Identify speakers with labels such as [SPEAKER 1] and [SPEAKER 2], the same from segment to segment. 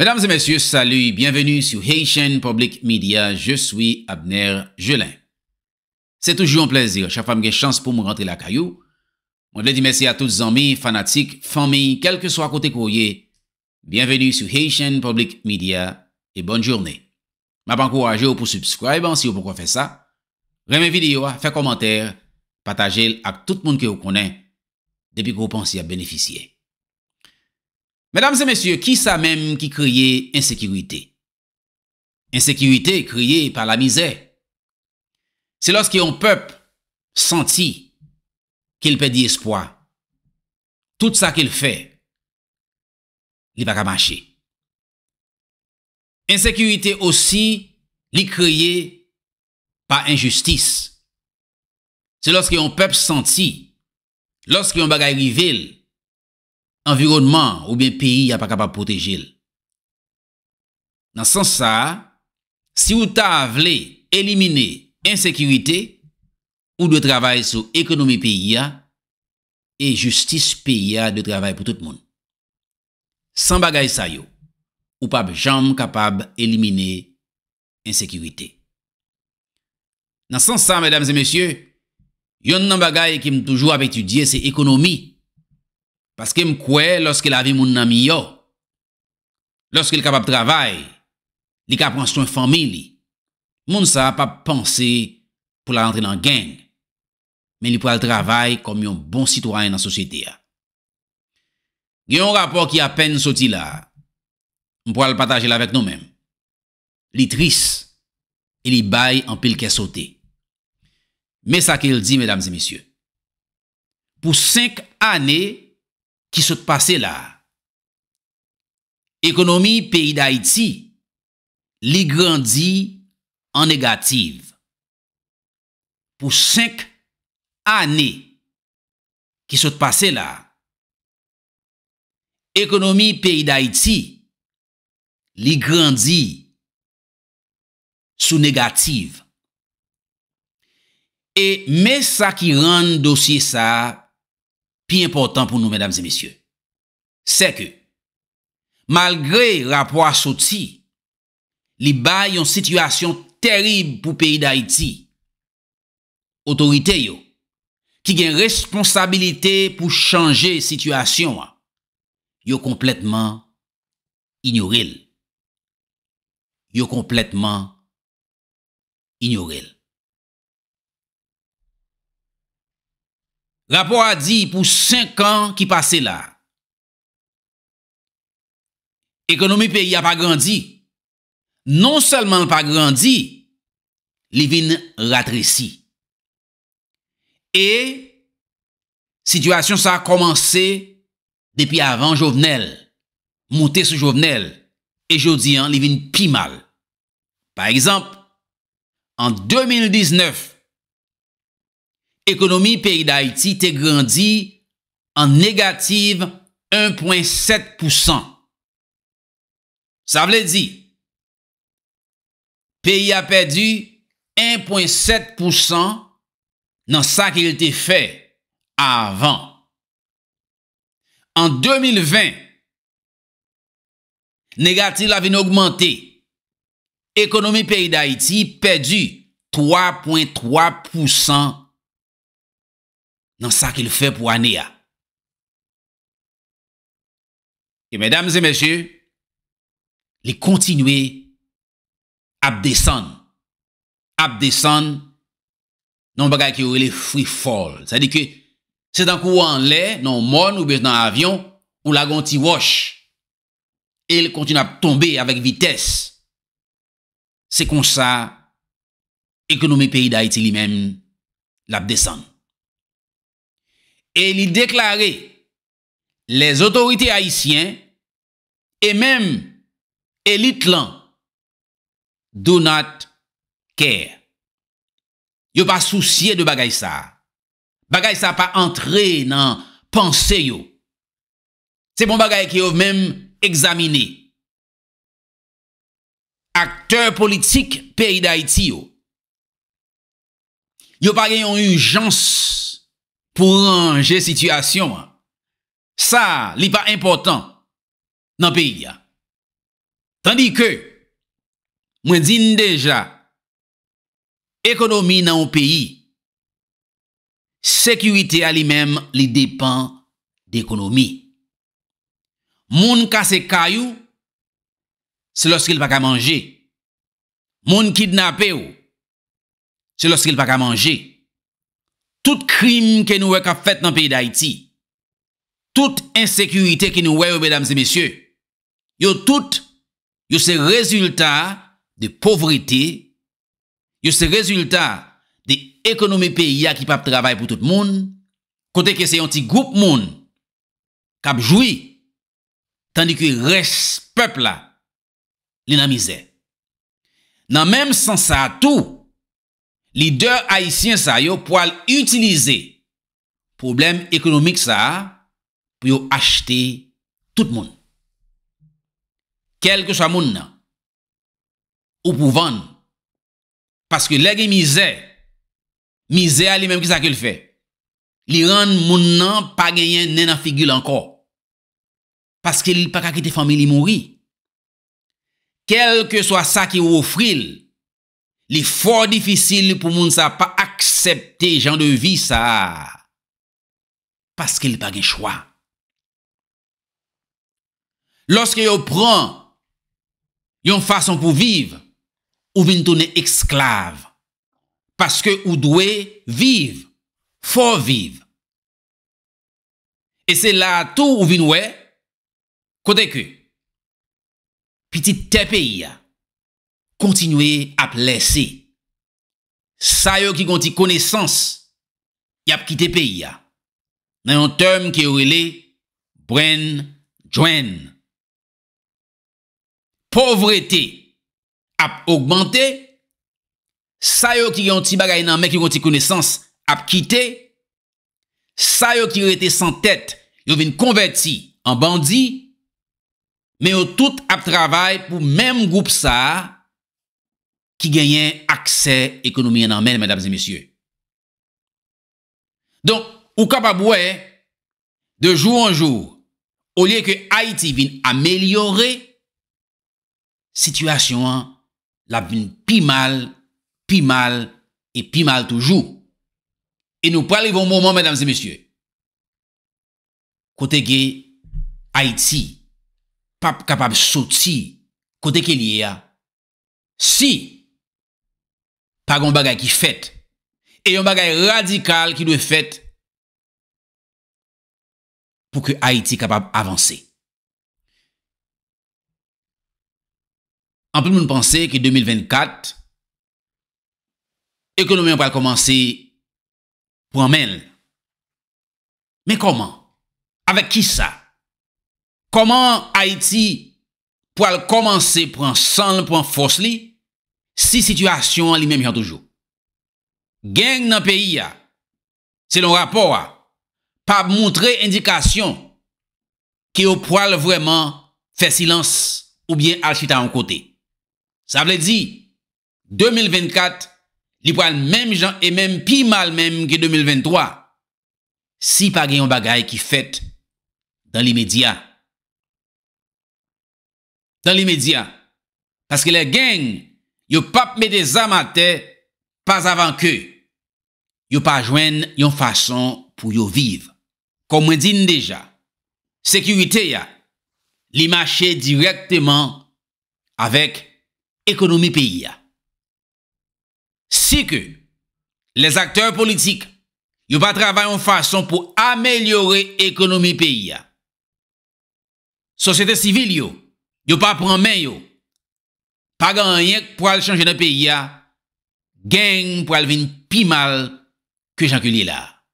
[SPEAKER 1] Mesdames et messieurs, salut, bienvenue sur Haychen Public Media, je suis Abner Jelin. C'est toujours un plaisir, chaque fois que j'ai chance pour me rentrer la caillou. On te dit merci à tous les amis, fanatiques, familles, quel que soit côté courrier. Bienvenue sur Haychen Public Media et bonne journée. M'a pas encouragé ou pou subscribe, si ou pou kon fè ça. Rémy vidéo, fè kommentaire, patagez-le ak tout moun kè ou konnen, depuis que ou pensé à bénéficier. Mèdames et mèsyè, ki sa mèm ki kriye insekirite? Insekirite kriye pa la mizè. Se los ki yon pep senti ki l pe di espoi, tout sa ki l fè, li baka manche. Insekirite osi li kriye pa injustis. Se los ki yon pep senti, los ki yon bagayri vil, environman ou bien peyi ya pa kapab protejil. Nan sans sa, si wou ta vle elimine insekirite, wou dwe travay sou ekonomi peyi ya e justice peyi ya dwe travay pou tout moun. San bagay sa yo, wou pa jom kapab elimine insekirite. Nan sans sa, mèdames et mèsyè, yon nan bagay ki m toujou avek tu diye se ekonomi Parce que quoi lorsque la vie mon ami lorsqu'il lorsque il capable de travail, il capable soin famille, ne s'est pas penser pour la rentrer dans la gang, mais il peut travailler comme un bon citoyen dans la société. Il y a un rapport qui a peine sauté là. On pourrait le partager avec nous-mêmes. Il triste et il bail en pile est sauté. Mais ça qu'il dit, mesdames et messieurs, pour cinq années, ki sot pase la. Ekonomi peyi da iti, li grandi an negativ. Pou 5 ane ki sot pase la. Ekonomi peyi da iti, li grandi sou negativ. E me sa ki ran dosye sa, Pi important pou nou, mesdames et messieurs, se ke, malgre rapor asot si, li ba yon situasyon terib pou peyi da iti, otorite yo, ki gen responsabilite pou chanje situasyon, yo kompletman inyoril. Yo kompletman inyoril. Rapport a dit pour 5 ans qui passaient là. Économie pays a pas grandi. Non seulement pas grandi, les ratréci. Et situation ça a commencé depuis avant Jovenel, monté sous Jovenel et jodi hein les vignes pi mal. Par exemple, en 2019, économie pays d'Haïti t'est grandi en négative 1.7%. ça veut le pays a perdu 1.7% dans ça qu'il était fait avant. En 2020, négative a augmenté. Économie pays d'Haïti perdu 3.3% nan sa ke le fe pou ane ya. E, medam zemesye, le kontinwe ap desan. Ap desan, nan bagay ki ou le fwi fol. Sa di ke, se dan kou an le, nan mon ou bez nan avyon, ou la gonti wosh, e le kontinwe ap tombe avèk vites, se kon sa, ekonome peyi da ite li men, l ap desan. e li deklare les otorite haitien e mem elit lan do not care. Yo pa souciye de bagay sa. Bagay sa pa entre nan panse yo. Se bon bagay ki yo mem examine. Akteur politik peyi da Haiti yo. Yo pa gen yon urjans pou ranger sityasyon. Sa li pa important nan peyi. Tandik ke, mwen zin deja, ekonomi nan ou peyi, sekywite a li menm li depan dekonomi. Moun kase kayou, se los ki l pa ka manje. Moun kidnapè ou, se los ki l pa ka manje. Moun kase kayou, Tout krim ke nou wè kap fèt nan peyi d'Haïti Tout insekurite ke nou wè wè, mèdames et mèsyè Yo tout yo se rezultat de povrité Yo se rezultat de ekonome peyi ya ki pap travay pou tout moun Kote ke se yon ti goup moun Kapjoui Tandikwe respepla Lina mizè Nan mèm sansa atou Li de haisyen sa yo pou al utilize problem ekonomik sa pou yo achte tout moun. Kelke sa moun nan, ou pou vande. Paske lege mize, mize a li menm ki sa ke l fè. Li rande moun nan pa genyen nen an figil anko. Paske li pa kakite fami li mouri. Kelke sa sa ki ou ofril moun. Li fò diffisil pou moun sa pa aksepte jan de vi sa. Paske li bagè chwa. Lòske yo pran yon fason pou viv, ou vin toune esklav. Paske ou dwe viv, fò viv. E se la tou ou vin wè, kote kè. Piti tepe yè. kontinuye ap lese. Sayo ki konti konesans, yap kite peyi ya. Nan yon term ki yor ele, Bren Dren. Povrete, ap augmente. Sayo ki yon ti bagay nan mek ki konti konesans, ap kite. Sayo ki yon te san tet, yon vin konverti an bandi. Men yo tout ap travay pou menm goup sa a, ki genyen akse ekonomiye nan men, mèdames et messieurs. Don, ou kapab wè, de jou an jou, ou liè ke Haiti vin amelyore, situasyon an, la vin pi mal, pi mal, et pi mal toujou. Et nou palivon mouman, mèdames et messieurs, kote ge Haiti, pap kapab sot si, kote ke liè ya, si, Pag yon bagay ki fèt. E yon bagay radikal ki lwè fèt. Pou ke Haiti kapab avanse. An pou moun pense ki 2024. Ekonomyon pou al komanse. Pou an men. Men koman? Avek ki sa? Koman Haiti pou al komanse. Pou an san, pou an fos li. si situasyon li menm jan toujou. Geng nan peyi ya, se lon rapor a, pa moun tre indikasyon ki yo poal vweman fe silans ou bien al chita an kote. Sa vle di, 2024, li poal menm jan e menm pi mal menm ki 2023, si pa gen yon bagay ki fet dan li media. Dan li media. Paske le geng Yo pa pme de zamate pas avan ke yo pa jwen yon fason pou yo viv. Komwen din deja, sekurite ya li mache direktyman avèk ekonomi peyi ya. Si ke les akteur politik yo pa travay yon fason pou amelyore ekonomi peyi ya. Sosyete sivil yo, yo pa pran men yo. pas gagner pour aller changer dans pays a pour aller venir plus mal que Jean Cullier là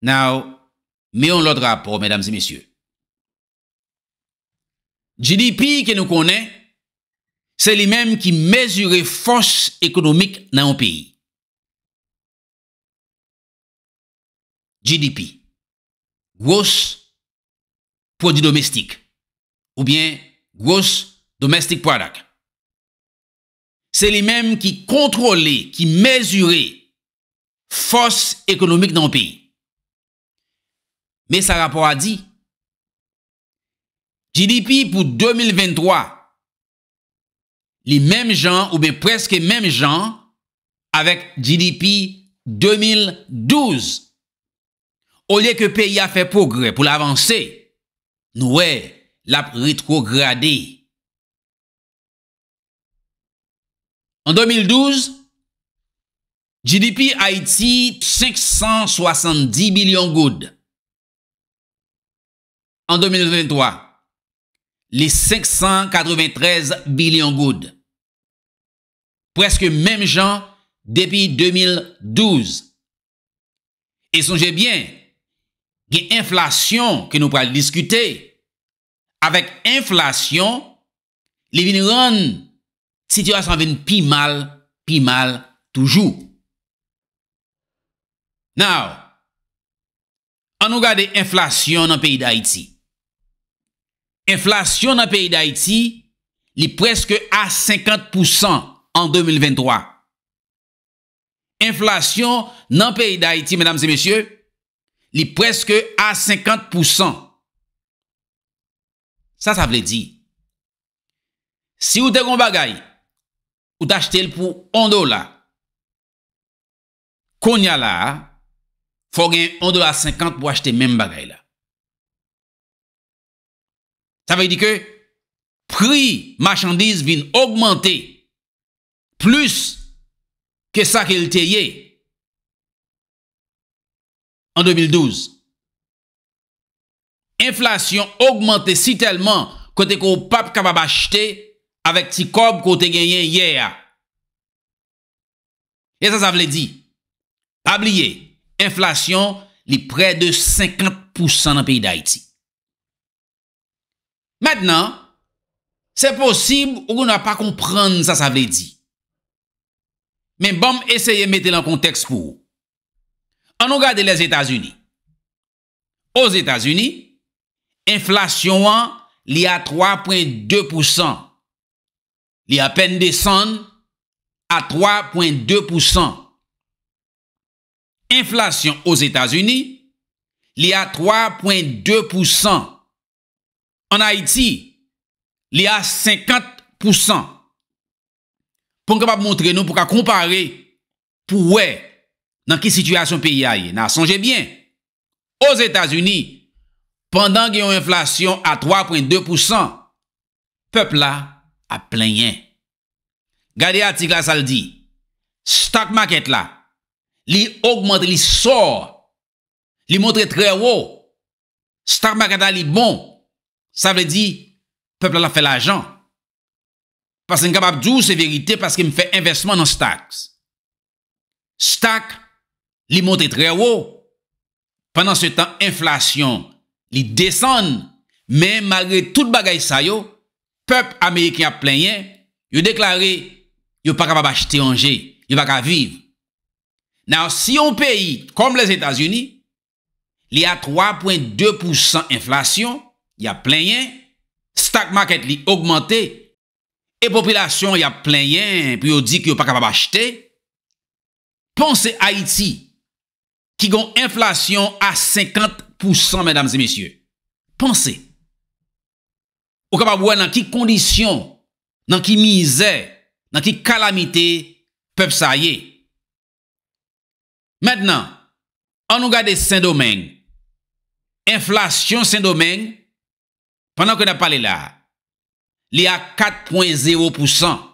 [SPEAKER 1] now mais l'autre rapport mesdames et messieurs GDP que nous connaissons, c'est lui-même qui mesure force économique dans un pays GDP grosse produit domestique ou bien Gross Domestic Product. Se li menm ki kontrole, ki mezure, fos ekonomik nan pi. Me sa rapor a di. GDP pou 2023, li menm jan ou be preske menm jan avek GDP 2012. O liye ke pi a fe progre pou la avanse, nou e, la ritrogradé. En 2012, GDP Haiti, 570 bilion goud. En 2023, les 593 bilion goud. Presque même genre depuis 2012. Et songez bien, les inflations que nous parlons discuter, Avèk inflasyon, li vin ron situasyon vin pi mal, pi mal, toujou. Nou, an nou gade inflasyon nan peyi d'Haïti. Inflasyon nan peyi d'Haïti, li preske a 50% an 2023. Inflasyon nan peyi d'Haïti, menam se mesyè, li preske a 50%. Sa sa vle di, si ou te kon bagay, ou te achete l pou 1 dola, kon ya la, fò gen 1 dola 50 pou achete men bagay la. Sa vle di ke, pri machandise vin augmente plus ke sa ke l te ye en 2012. inflasyon augmente si telman kote ko pap kabab achete avek ti kob kote genyen ye ya. E sa sa vle di. Pabliye, inflasyon li pre de 50% nan peyi da iti. Mwenen, se posib ou nou na pa komprende sa sa vle di. Men bom eseye mette lan konteks pou ou. An nou gade les Etasuni. Os Etasuni, Inflasyon an, li a 3.2%. Li apen desan, a 3.2%. Inflasyon os Etats-Unis, li a 3.2%. An Haiti, li a 50%. Ponke pa montre nou pou ka kompare pou wè nan ki situasyon peyi a ye. Na sonje bien, os Etats-Unis... pandan gen yon inflasyon a 3.2%, pepl la a plen yen. Gade a ti glas al di, stak mak et la, li augmente, li sor, li montre tre wou, stak mak et la li bon, sa vle di, pepl la fe la jan. Pas en kapap djou se verite, paske m fe investman nan staks. Stak li montre tre wou, pandan se tan inflasyon li desen men magre tout bagay sa yo, pep Ameriki ap plenyen, yo deklare yo pa ka pa bachete anje, yo pa ka vive. Nan si yon peyi kom les Etats-Unis, li a 3.2% inflasyon, ya plenyen, stak market li augmente, e popilasyon ya plenyen, pi yo di ki yo pa ka pa bachete, pon se Haiti, ki gon inflasyon a 50%, Mesdames et messieurs Pensez Ou kapap wè nan ki kondisyon Nan ki mizè Nan ki kalamite Peb sa yè Mètenan An nou gade sèndomèng Inflasyon sèndomèng Pendan kon ap pale la Li a 4.0%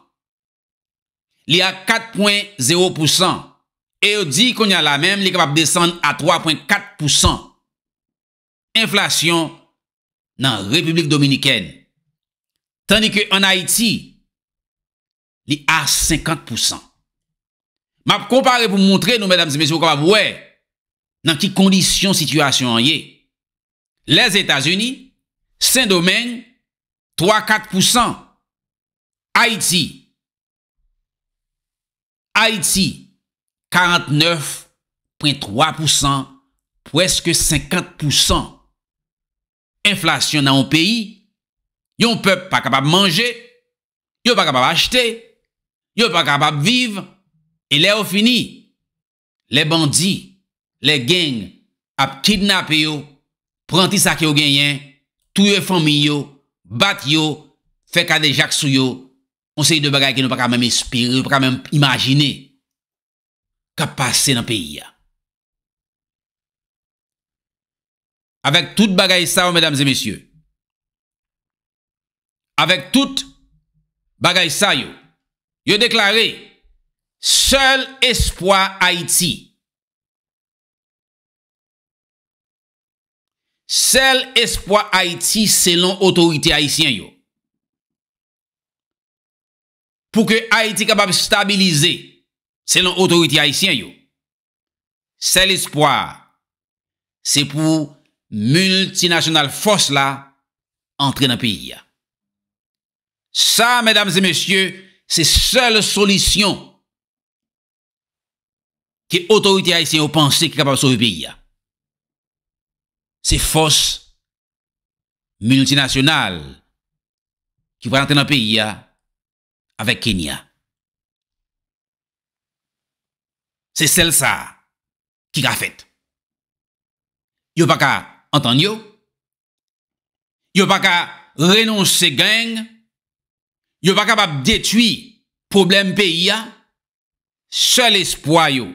[SPEAKER 1] Li a 4.0% E ou di kon y a la mèm Li kapap desen a 3.4% inflasyon nan Republik Dominikèn. Tani ke an Haiti, li a 50%. Ma kompare pou mountre nou, mesdames et messieurs, nan ki kondisyon situasyon an ye, les Etats-Unis, Saint-Domingue, 3-4%. Haiti, Haiti, 49.3%, preske 50%. inflation dans un pays, yon peuple pas capable de manger, yon pas capable acheter, yon pas capable de vivre, et là, au fini, les bandits, les gangs, ont kidnappé yo, prenti sa ki yo genyen, touye famille yo, bat yo, fait des jacques sou yo, on sait de bagay qui nous pas même espérer, pas même imaginer, qu'a passé dans le pays. avèk tout bagay sa yo, mèdames et mèsyè. Avèk tout bagay sa yo, yo deklarè sel espoi Haïti. Sel espoi Haïti selon otorite Haïtien yo. Pou ke Haïti kabab stabilize selon otorite Haïtien yo. Sel espoi se pou multinationale force là entrer dans pays. Ça, mesdames et messieurs, c'est seule solution que l'autorité haïtienne au qui capable sauver le pays. C'est force multinationale qui va entrer dans pays avec Kenya. C'est celle-là qui l'a fait. Il Antonio, yo. pas qu'à renoncer gang. Yo pas détruire problème pays Seul espoir yo.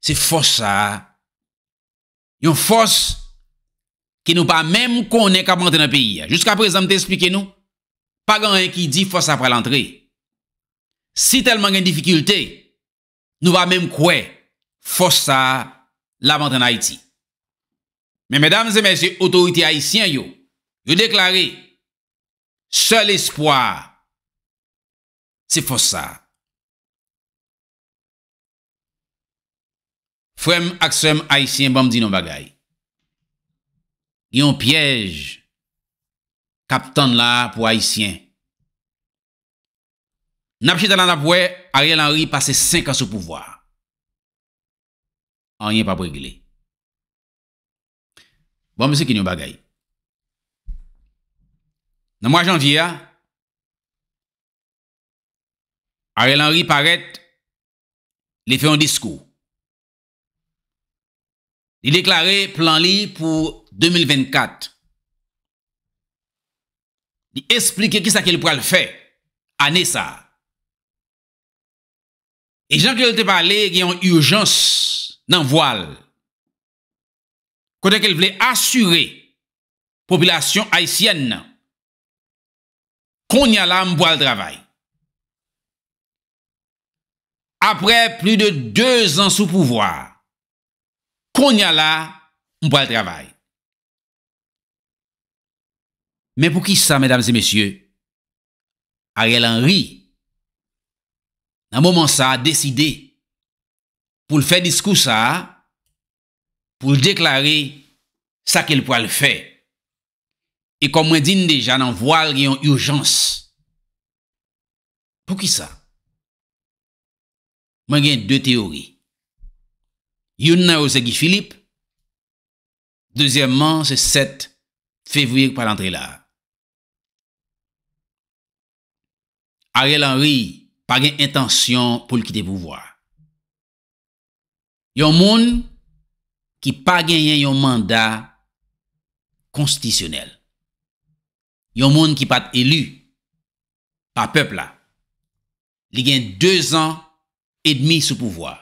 [SPEAKER 1] C'est force ça. une force qui nous pas même connaît qu'à entrer dans pays Jusqu'à présent t'expliquer nous. Pas grand-rien qui dit force après l'entrée. Si tellement une difficulté, nous va même quoi force ça Lavantan Haïti. Men, mèdames et mèdames, autorité haïtien yo, yo deklaré, sel espoir, se fos sa. Frem aksem haïtien, bom di nou bagay. Yon pièj, kapton la pou haïtien. Napchit alan apwe, Ariel Henry passe 5 ans sou pouvoir. rien pas réglé. Bon, monsieur nous bagaille. Dans le mois de janvier, hein? Ariel Henry paraît, il fait un discours. Il déclarait plan li pour 2024. Il expliquait qui ça qu'il pourrait le faire. Année ça. Et Jean-Claude te parlé, il y a une urgence nan voal, kote ke l vle asure populasyon haisyen nan, kon n'yala mbo al travay. Apre pli de 2 an sou pouvoar, kon n'yala mbo al travay. Men pou ki sa, mèdames et mèsyè, a rè lan ri, nan mouman sa a deside pou l fè diskous sa, pou l deklare sa ke l pou al fè, e komwen din deja nan voal gen yon urjans. Pou ki sa? Mwen gen dè teori. Yon nan ose ki Filip, dezyèmman se 7 fevrir pal antre la. A re lan ri pa gen intansyon pou l kite pou vwa. Yon moun ki pa genyen yon mandat konstisyonel. Yon moun ki pa te elu pa pepl la. Li geny 2 an et demi sou pouvoi.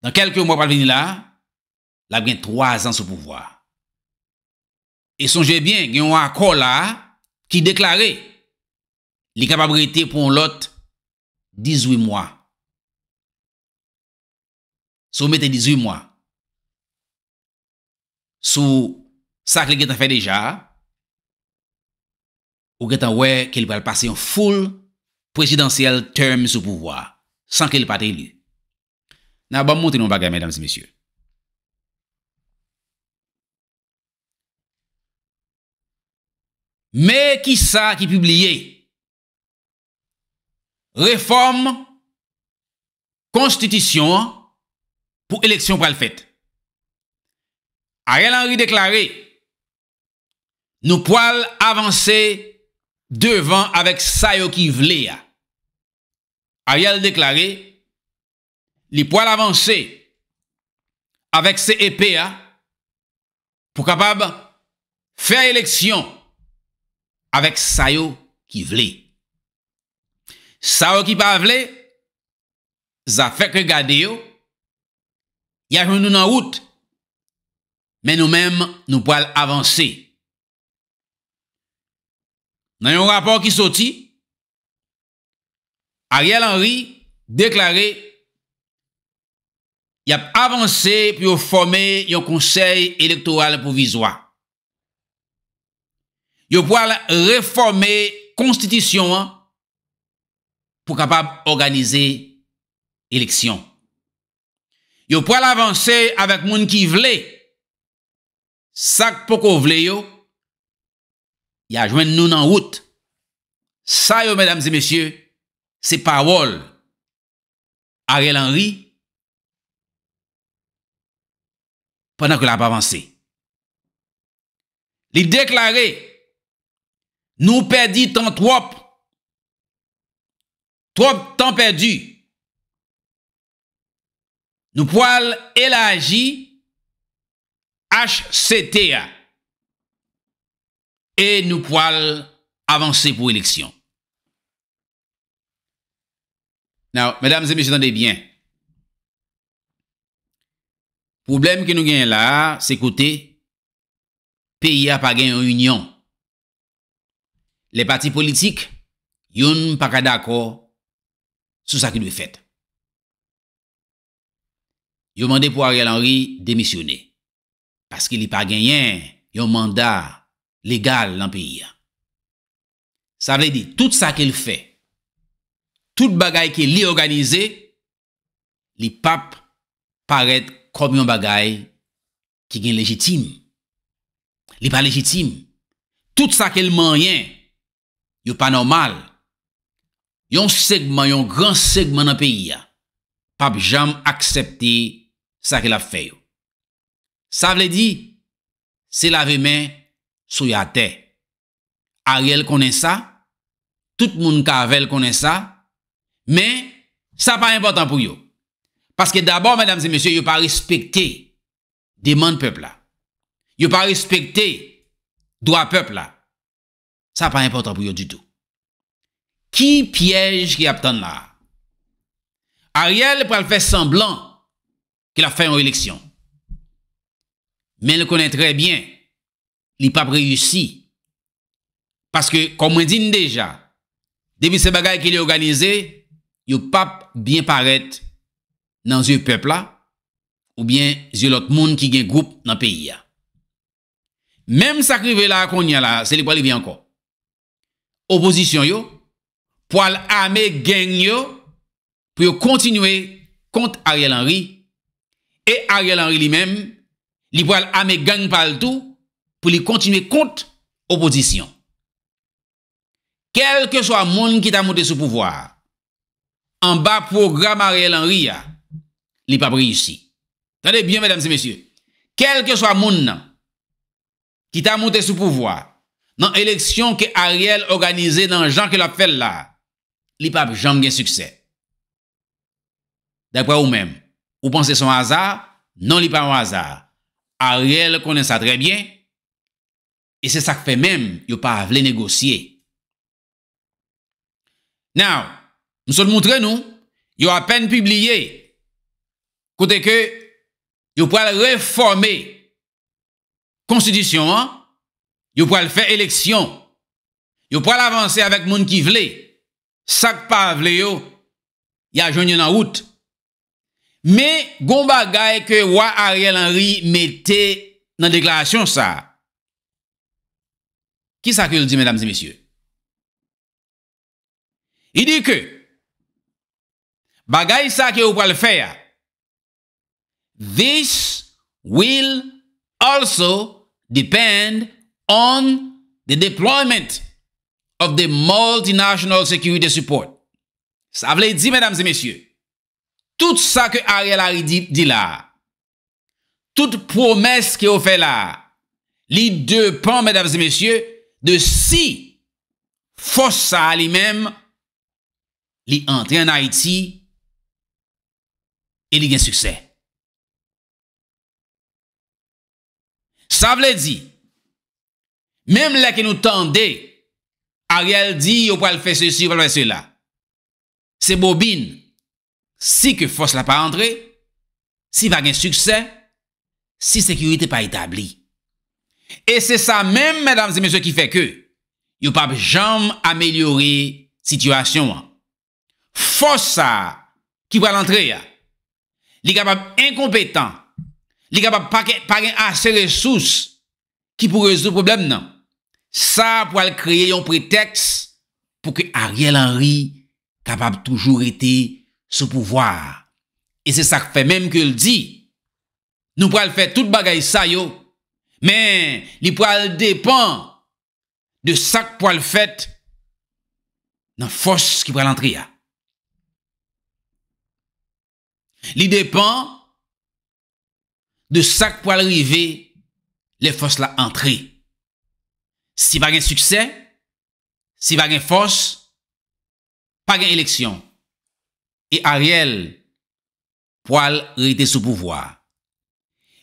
[SPEAKER 1] Dan kelke moun pa veni la, la geny 3 an sou pouvoi. E sonje bien, geny moun akola ki deklare li kapabriti pou lot 18 moun. Sou mette 18 mwa. Sou sakle getan fè deja. Ou getan wè ke li pa l'passe yon foul presidansyel term sou pouvoi. San ke li pa te ili. Na ba mwote nou baga, mèdames et mèsyè. Mè ki sa ki publie reforme konstitisyon pou eleksyon pral fèt. Ariel Henry deklaré, nou poil avansè devan avèk sa yo ki vle ya. Ariel deklaré, li poil avansè avèk se epè ya, pou kapab fèr eleksyon avèk sa yo ki vle ya. Sa yo ki pa vle, sa yo ki pa vle, za fèk regade yo, y a nous en route. Mais nous-mêmes, nous pouvons avancer. Dans un rapport qui sortit, Ariel Henry déclaré y a avancé pour former un conseil électoral provisoire. Yo pouvoir réformer constitution pour capable organiser élections. Yo pral l'avancer avec moun ki vle. Sak poko vle yo, ya jwen nou nan route. Sa yo, mesdames et messieurs, c'est parole. Ariel Henry, pendant que la pas avancé. Li déclaré nous perdit tant trop, trop temps perdu. Nou poal LHJ, HCTA. E nou poal avanse pou eleksyon. Nou, mèdames et mèdames, j'entendè bien. Poublem ki nou gen la, se kote, peyi ap agen yon yon yon. Le pati politik, yon mpaka dako sou sa ki nou e fèt. Yo mande pou Ariel Henry demisyonè. Paske li pa genyen yon manda legal nan peyi ya. Sa vle di, tout sa ke l'fè. Tout bagay ke li organizè, li pap paret kom yon bagay ki gen legitime. Li pa legitime. Tout sa ke l'manyen yo pa normal. Yon segmen, yon gran segmen nan peyi ya. Pap jam aksepti sa ke la feyo. Sa vle di, se la vemen sou yate. Ariel konen sa, tout moun kavel konen sa, men, sa pa important pou yo. Paske dabor, mèdames et mèsyò, yo pa respekte deman pepla. Yo pa respekte doa pepla. Sa pa important pou yo du tout. Ki pièj ki ap ton la? Ariel pou al fè semblant qu'il a fait en élection. Mais il connaît très bien, il n'a pas réussi. Parce que, comme on dit déjà, depuis ces bagailles qu'il a organisé, il n'a pas bien paraître dans ce peuple-là, ou bien dans l'autre monde qui un groupe dans le pays. Même ça qui là, qu'on y a là, c'est les bien encore. Opposition yo, poil armé gagne yo, pour continuer contre Ariel Henry E Ariel Henry li men, li pou al ame gagne pal tou pou li kontinue kont oposisyon. Kelke so a moun ki ta moute sou pouvoar, an ba program Ariel Henry ya, li pa priyoussi. Tande byon, mesdames et messieurs. Kelke so a moun nan, ki ta moute sou pouvoar, nan eleksyon ki Ariel organize nan jan ke la fel la, li pa jamb gen suksè. Da kwa ou men. Ou pensez son hasard? Non, il pas un hasard. Ariel connaît ça très bien. Et c'est ça que fait même, il pas voulu négocier. Now, nous sommes montrés, nous, il a à peine publié. Côté que, il pourrait réformer constitution, hein? il pourrait faire élection. Il pourrait avancer avec monde qui veut. Ça que pas vouloir. il y a jeune en route. Me goun bagay ke wwa Ariel Henry mette nan deklarasyon sa. Ki sa ke l di, mesdames et messieurs? I di ke bagay sa ke ou pral fè ya. This will also depend on the deployment of the multinational security support. Sa vle di, mesdames et messieurs? tout sa ke Ariel Haridi di la, tout promes ki ou fe la, li depan, mèdames et mèsyè, de si fòs sa li mèm, li antre an Haïti, e li gen soukè. Sa vle di, mèm la ki nou tende, Ariel di ou pou al fè se si ou pou al fè se la, se bobin, Si ke fos la pa antre, si va gen sukse, si sekurite pa etabli. E se sa men, men damse men se ki fe ke, yo pa jom amelyori situasyon an. Fos sa, ki pa lantre ya, li kapab enkompetant, li kapab pa gen ase resous, ki pou rezou problem nan. Sa pou al kreye yon pretext pou ke Ariel Henry kapab toujou rete sou pouvoar. E se sak fe menm ke l di, nou pral fet tout bagay sa yo, men li pral depan de sak pral fet nan fos ki pral antre ya. Li depan de sak pral rive le fos la antre. Si bagen suksen, si bagen fos, pagen eleksyon. E Ariel, poal reyte sou pouvoar.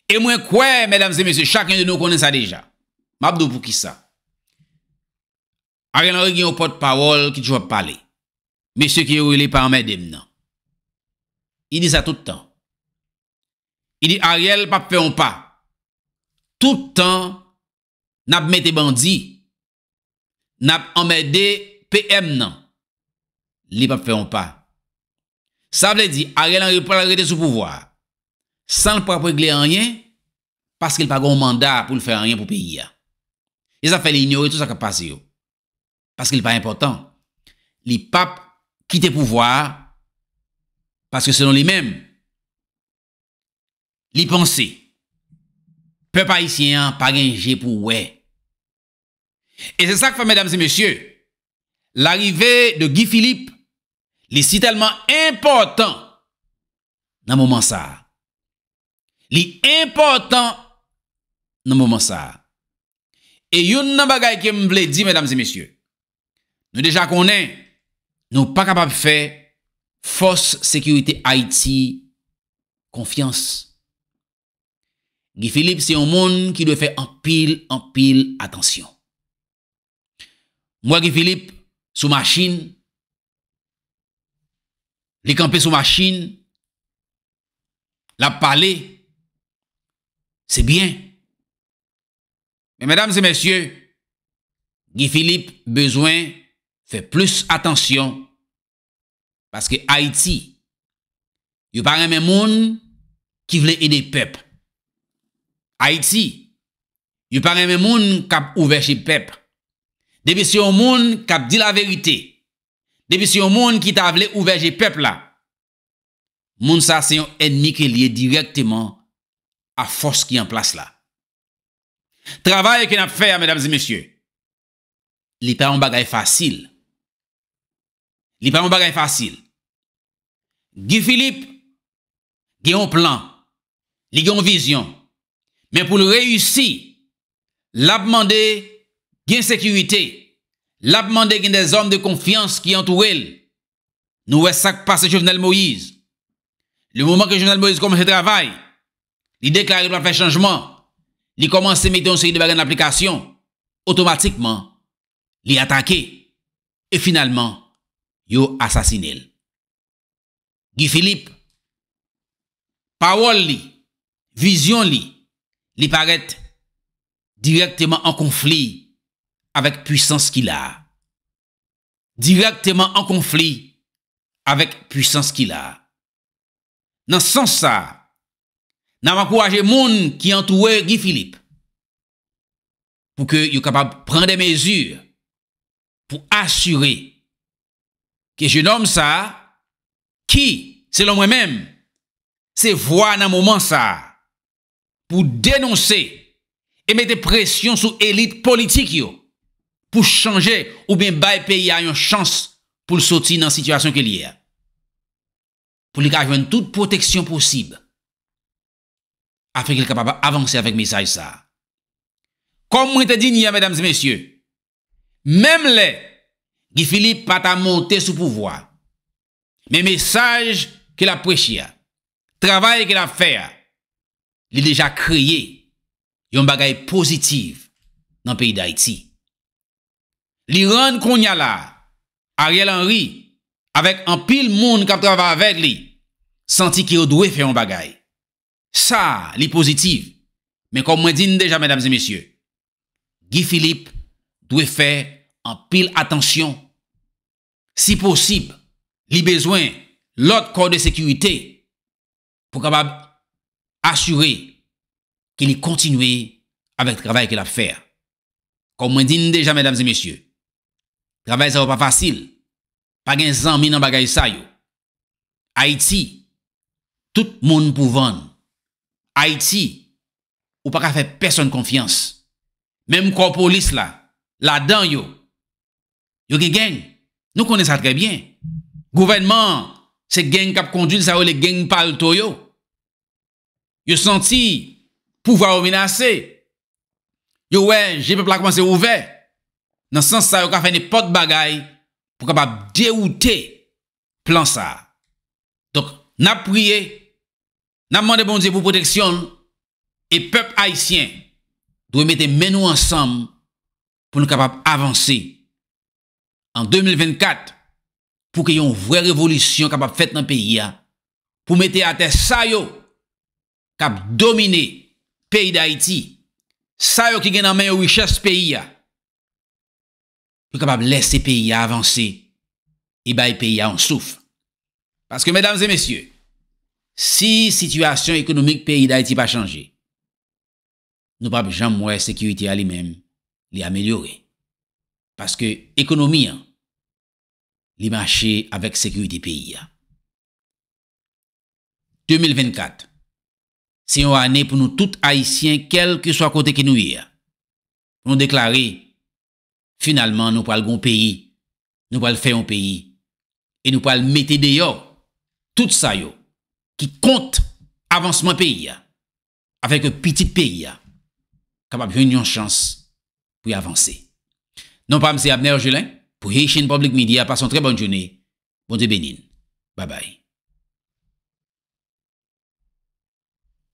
[SPEAKER 1] E mwen kwe, mesdames e mesye, chakyan de nou konen sa deja. Mabdou pou ki sa. Ariel nan rey gen yo pot pawol ki djwa pale. Mesye ki yo li pa amedem nan. I di sa tout an. I di Ariel, pap feyon pa. Tout an, nap mette bandi. Nap amedem, pe em nan. Li pap feyon pa. Sa blè di, a gen l'angri pou l'angri de sou pouvoar. San l'pour apregle an yen, paske l'pa goun manda pou l'fè an yen pou peyi ya. E sa fè l'ignore tout sa kapasyon. Paske l'pa important. Li pap kite pouvoar, paske selon li menm. Li ponse. Pe pa isyen an, pa gen jepou we. E se sa kwa, mèdames et mèsyè, l'arivè de Guy Philippe, Li si telman impotant nan mouman sa. Li impotant nan mouman sa. E yon nan bagay ke m vle di, mesdames et messieurs, nou deja konen nou pa kapap fe fos sekyurite Haiti, konfians. Gifilip se yon moun ki lwe fe an pil, an pil, atensyon. Mwa Gifilip sou machin Les camper sous machine. La parler. C'est bien. Mais mesdames et messieurs, Guy Philippe besoin fait plus attention parce que Haïti n'y a un monde qui voulait aider peuple. Haïti n'y a un monde qui a ouvert le peuple. Depuis c'est monde qui a dit la vérité. Depi si yon moun ki ta avle ouveje pep la, moun sa se yon ennike liye direkteman a fos ki yon plas la. Travay ke nap fè, mèdames et mèsyè, li pa yon bagay fasil. Li pa yon bagay fasil. Gui Filip, gen yon plan, li gen yon vizyon, men pou nou reyoussi, la pman de gen sekirite, La demandé des hommes de confiance qui entourent elle. Nous voyons ça passer Jovenel Moïse. Le moment que Jovenel Moïse commence le travail, il déclare qu'il va faire changement. Il commence à mettre une série de bagages en Automatiquement, il attaqué. Et finalement, il assassiné. Guy Philippe, parole li, vision li, il paraît directement en conflit avèk pwisans ki la. Direktyman an konflik, avèk pwisans ki la. Nan sans sa, nan wakouraje moun ki an touwe Gifilip, pou ke yon kapab pren de mezur, pou asyre, ke jenom sa, ki, selon mwen men, se vwa nan mouman sa, pou denonse, emete presyon sou elit politik yo, pou chanje ou ben baye peyi a yon chans pou l soti nan sityasyon ke liye. Po li ka ajwen tout proteksyon posib. Afriki l kapaba avanse avenke mesaj sa. Kom mwen te di ni ya, mèdames et mèsyè, mèm le, ki Filip pata mote sou pouvoi, mè mesaj ke la prechia, travay ke la fè, mèm le, li deja kreye yon bagay pozitiv nan peyi da iti. Li ren koun ya la, Ariel Henry, avèk an pil moun kap travè avèk li, santi ki yo dwe fè yon bagay. Sa li pozitiv, men kom mwen din deja, mèdames et messieurs, Guy Philippe dwe fè an pil atensyon. Si posib, li bezwen lòt kò de sekurite pou kabab asyure ki li kontinwe avèk travèk yon ap fèr. Kom mwen din deja, mèdames et messieurs, Gravèl sa wè pa fasil. Pa gen zanminan bagay sa yo. Haiti. Tout moun pouvan. Haiti. Ou pa ka fè person konfians. Mem kwa polis la. La dan yo. Yo gen gen. Nou konen sa trè bien. Gouvernman. Se gen kap kondil sa wè le gen pal to yo. Yo senti. Pouva wè minase. Yo wè. Je pe plakman se ouvek. nan sens sa bon yo ka fè nè pot bagay pou kapap déwoutè plan sa. Donk, nan priye, nan mwande bonzi pou proteksyon e pep Haitien dwe mette men nou ansam pou nou kapap avansè an 2024 pou ki yon vwè revolution kapap fèt nan peyi ya pou mette ate sa yo kap domine peyi da Haiti sa yo ki gen nan men yo wichès peyi ya yo kapab lese peyi a avanse, e bay peyi a ansouf. Paske, medams e mesye, si situasyon ekonomik peyi da iti pa chanje, nou pap jan mwè sekuriti a li men, li amelyore. Paske, ekonomi an, li mwache avèk sekuriti peyi a. 2024, se yon anè pou nou tout haisyen kel ki swa kote ki nou yè, nou deklare Finalman nou pal gon peyi, nou pal feyon peyi, e nou pal metede yo, tout sa yo, ki kont avansman peyi ya, avek e piti peyi ya, kapap yon yon chans pou y avanse. Non pa mse Abner Jelin, pou Heyshin Public Media, pason tre bon jouni, bon te benin, ba bay.